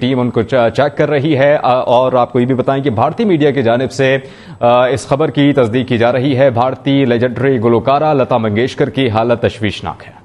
team उनको check कर रही है और आपको ये भी बताएं कि भारतीय मीडिया की जानब से इस खबर की तस्दीक की जा रही है भारतीय लेजेंडरी गुलकारा लता मंगेशकर की हालत तश्वीशनाक है